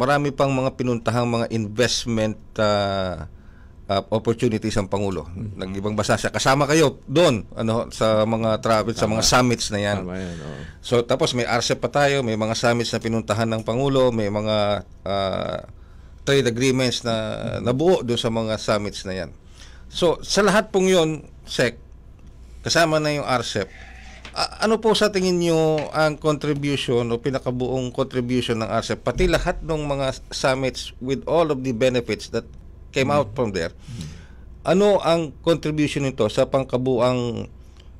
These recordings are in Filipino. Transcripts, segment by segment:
Marami pang mga pinuntahang mga investment uh, uh, opportunities ang Pangulo. Mm-hmm. Nag-ibang basa siya. Kasama kayo doon ano, sa mga travel, Tama. sa mga summits na yan. Tama yan oh. So tapos may RCEP pa tayo, may mga summits na pinuntahan ng Pangulo, may mga uh, trade agreements na mm-hmm. nabuo doon sa mga summits na yan. So sa lahat pong yon SEC, kasama na yung RCEP, Uh, ano po sa tingin niyo ang contribution o pinakabuong contribution ng ASEP pati lahat ng mga summits with all of the benefits that came out from there? Ano ang contribution nito sa pangkabuang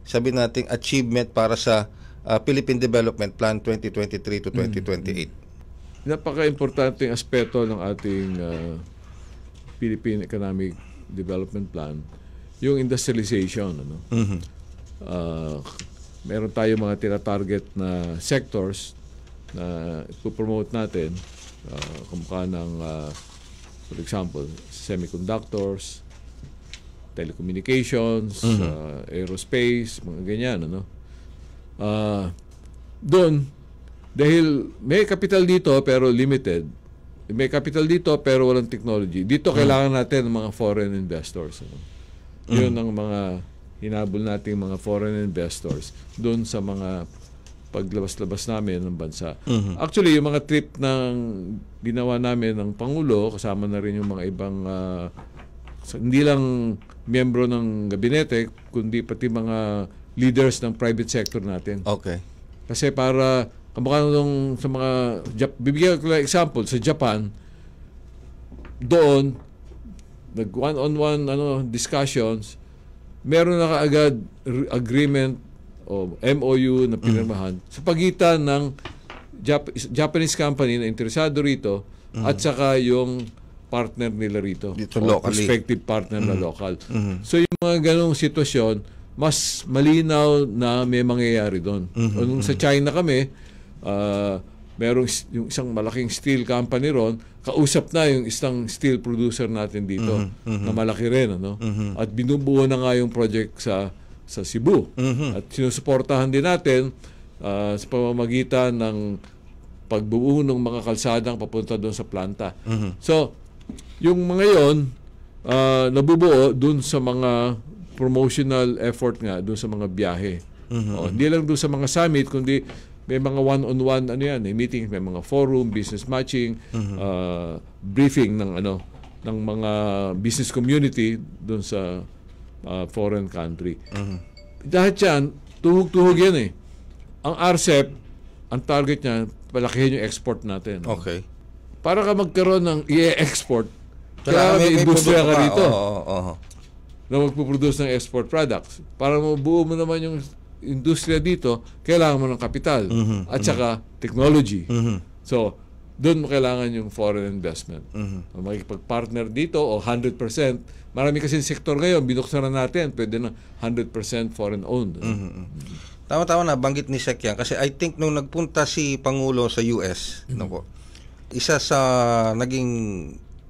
sabi nating achievement para sa uh, Philippine Development Plan 2023 to 2028? Hmm. Napaka-importanting aspeto ng ating uh, Philippine Economic Development Plan yung industrialization ano. Mm-hmm. Uh, meron tayo mga tina-target na sectors na ipopromote natin uh, ah, kumukha ng uh, for example semiconductors telecommunications mm-hmm. uh, aerospace mga ganyan ano uh, doon dahil may capital dito pero limited may capital dito pero walang technology dito mm. kailangan natin ng mga foreign investors ano? yun mm. ang mga hinabol nating mga foreign investors doon sa mga paglabas-labas namin ng bansa. Mm-hmm. Actually, yung mga trip ng ginawa namin ng Pangulo, kasama na rin yung mga ibang uh, hindi lang miyembro ng gabinete, kundi pati mga leaders ng private sector natin. Okay. Kasi para kamukha nung sa mga Jap- bibigyan ko lang example sa Japan doon nag one -on -one, ano discussions meron na kaagad agreement o MOU na mm. pinirmahan mm. sa pagitan ng Jap- Japanese company na interesado rito mm. at saka yung partner nila rito. Dito o locally. Prospective partner mm. na local. mm So yung mga ganong sitwasyon, mas malinaw na may mangyayari doon. Mm-hmm. nung sa mm-hmm. China kami, uh, merong yung isang malaking steel company ron, kausap na yung isang steel producer natin dito mm-hmm, mm-hmm. na malaki rin ano mm-hmm. at binubuo na nga yung project sa sa Cebu mm-hmm. at sinusuportahan din natin uh, sa pamamagitan ng pagbuo ng mga kalsadang papunta doon sa planta mm-hmm. so yung mga yon uh, ah, nabubuo doon sa mga promotional effort nga doon sa mga biyahe mm-hmm. o, mhm. hindi lang doon sa mga summit kundi may mga one-on-one ano yan, eh, meeting, may mga forum, business matching, mm-hmm. uh, briefing ng ano ng mga business community doon sa uh, foreign country. Mm-hmm. Dahil yan, tuhog-tuhog yan eh. Ang RCEP, ang target niya, palakihin yung export natin. Okay. Para ka magkaroon ng i-export, kaya may, may industriya ka dito. Oo, oo, oo. Na magpuproduce ng export products. Para mabuo mo naman yung industriya dito, kailangan mo ng kapital mm-hmm. at saka mm-hmm. technology. Mm-hmm. So, doon mo kailangan yung foreign investment. Mm-hmm. Makikipag-partner dito o 100%. Marami kasi sektor ngayon, binuksan na natin, pwede na 100% foreign-owned. Mm-hmm. Mhm, Tama-tama na, banggit ni Sek yan. Kasi I think nung nagpunta si Pangulo sa US, mm-hmm. no po, isa sa naging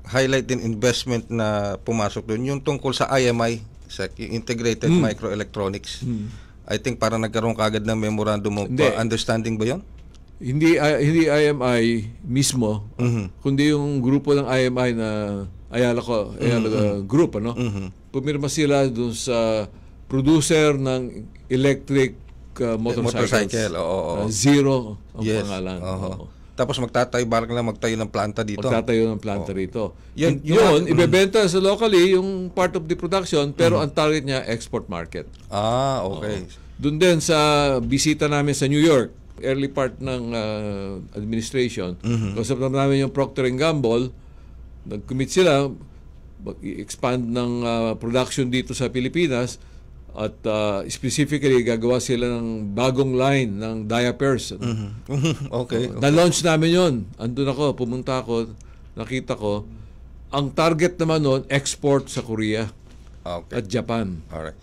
highlight din investment na pumasok doon, yung tungkol sa IMI, Sec, yung Integrated mm-hmm. Microelectronics. Mm-hmm I think para nagkaroon kagad ng memorandum of hindi. Uh, understanding ba 'yon? Hindi uh, hindi IMI mismo, mm-hmm. kundi yung grupo ng IMI na Ayala ko, Ayala mm-hmm. group ano. Mm-hmm. Pumirma sila doon sa producer ng electric uh, eh, motorcycles. Motorcycle, oo. oo. Uh, Zero ang yes. pangalan. Uh-huh. Oo. Tapos magtatayo, barang lang magtayo ng planta dito. Magtatayo ng planta oh. rito. Yun, yun, yun mm. ibebenta sa locally yung part of the production, pero mm. ang target niya, export market. Ah, okay. Oo. Doon din sa bisita namin sa New York, early part ng uh, administration, mm-hmm. namin yung Procter Gamble, nag-commit sila, mag-expand ng uh, production dito sa Pilipinas, at uh, specifically gagawa sila ng bagong line ng diapers. Ano? Mm-hmm. okay, okay. Na-launch namin 'yon. Andun ako, pumunta ako, nakita ko ang target naman noon export sa Korea ah, okay. at Japan. All right.